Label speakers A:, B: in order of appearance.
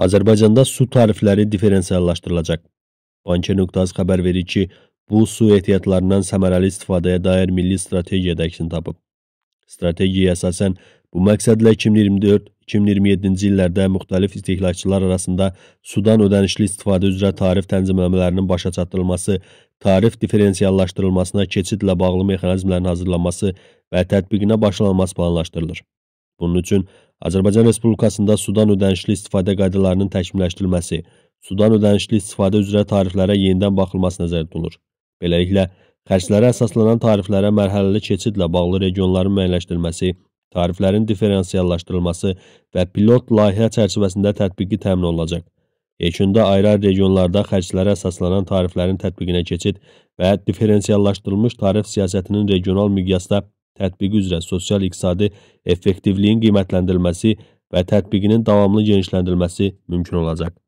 A: Azərbaycanda su tarifləri diferensiallaşdırılacaq. Banki.az xəbər verir ki, bu su ehtiyatlarından səmərəli istifadəyə dair milli strategiyada əksini tapıb. Strategiyaya əsasən bu məqsədlə 2024-2027-ci illərdə müxtəlif istehlakçılar arasında sudan ödənişli istifadə üzrə tarif tənzimləmələrinin başa çatdırılması, tarif diferensiallaşdırılmasına keçidlə bağlı mexanizmlərin hazırlanması və tətbiqinə başlanılması planlaşdırılır. Bunun üçün Azərbaycan Respublikasında sudan ödənişli istifadə qaydalarının təkmilləşdirilməsi, sudan ödənişli istifadə üzrə tariflərə yenidən baxılması nəzərdə tutulur. Beləliklə, xərclərə əsaslanan tariflərə mərhələli keçidlə bağlı regionların müəyyənləşdirilməsi, tariflərin diferensiyallaşdırılması və pilot layihə çərçivəsində tətbiqi təmin olunacaq. Ekunda ayrı-ayrı regionlarda xərclərə əsaslanan tariflərin tətbiqinə keçid və diferensiyallaşdırılmış tarif siyasətinin regional miqyasda tətbiqi üzrə sosial-iqtisadi effektivliyin qiymətləndirilməsi və tətbiqinin davamlı genişləndirilməsi
B: mümkün olacaq.